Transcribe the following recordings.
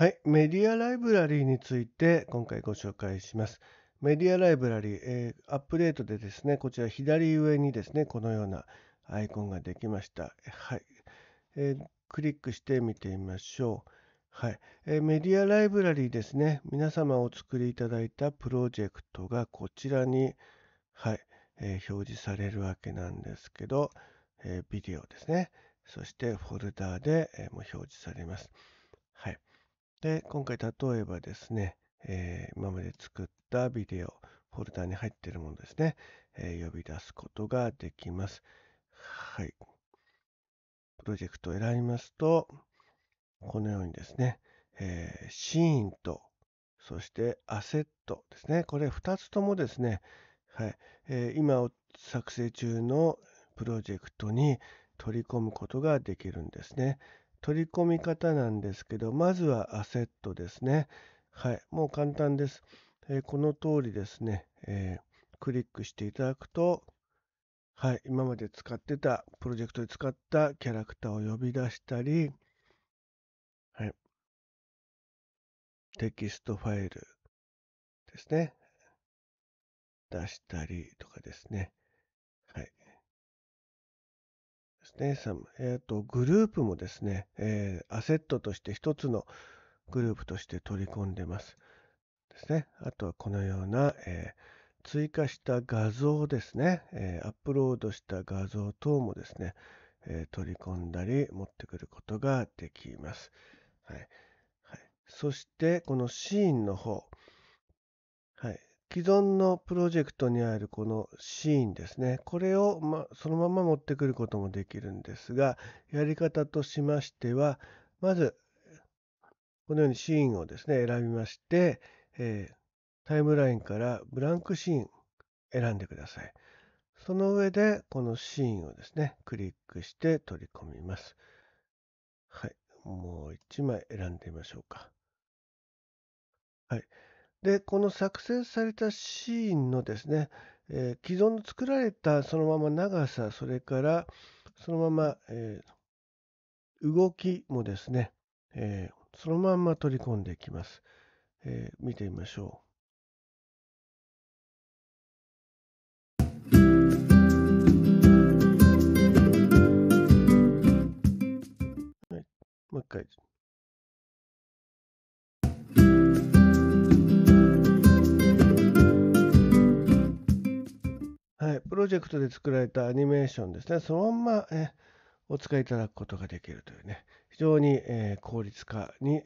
はい、メディアライブラリーについて今回ご紹介します。メディアライブラリー、えー、アップデートでですね、こちら左上にですね、このようなアイコンができました。はい。えー、クリックしてみてみましょう。はい、えー、メディアライブラリーですね。皆様お作りいただいたプロジェクトがこちらに、はい、えー、表示されるわけなんですけど、えー、ビデオですね。そしてフォルダーで、えも表示されます。はい。で、今回例えばですね、えー、今まで作ったビデオ、フォルダに入っているものですね、えー、呼び出すことができます。はい。プロジェクトを選びますと、このようにですね、えー、シーンと、そしてアセットですね。これ2つともですね、はいえー、今作成中のプロジェクトに取り込むことができるんですね。取り込み方なんですけど、まずはアセットですね。はい、もう簡単です。えー、この通りですね、えー、クリックしていただくと、はい、今まで使ってた、プロジェクトで使ったキャラクターを呼び出したり、はい、テキストファイルですね、出したりとかですね、えーと、グループもですね、えー、アセットとして一つのグループとして取り込んでます。ですね。あとはこのような、えー、追加した画像ですね、えー、アップロードした画像等もですね、え取り込んだり持ってくることができます。はい。はい、そして、このシーンの方。はい。既存のプロジェクトにあるこのシーンですね。これを、ま、そのまま持ってくることもできるんですが、やり方としましては、まず、このようにシーンをですね、選びまして、えー、タイムラインからブランクシーン選んでください。その上で、このシーンをですね、クリックして取り込みます。はい。もう1枚選んでみましょうか。はい。でこの作成されたシーンのですね、えー、既存の作られたそのまま長さそれからそのまま、えー、動きもですね、えー、そのまま取り込んでいきます、え見てみましょうもう一回プロジェクトで作られたアニメーションですね、そのまんま、えお使いいただくことができるというね、非常に、え効率化に、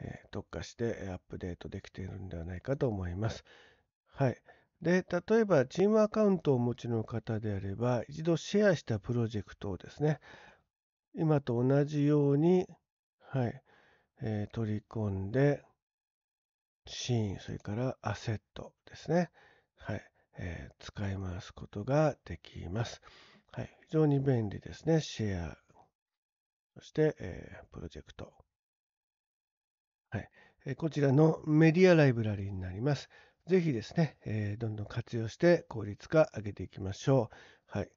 え特化してアップデートできているんではないかと思います。はい。で、例えばチームアカウントをお持ちの方であれば、一度シェアしたプロジェクトをですね、今と同じように、はい、えー、取り込んで、シーン、それからアセットですね。はい。えー、回すことができます。はい、非常に便利ですね。シェア、そして、えー、プロジェクト。はい、えー、こちらのメディアライブラリになります。ぜひですね、えー、どんどん活用して効率化上げていきましょう。はい。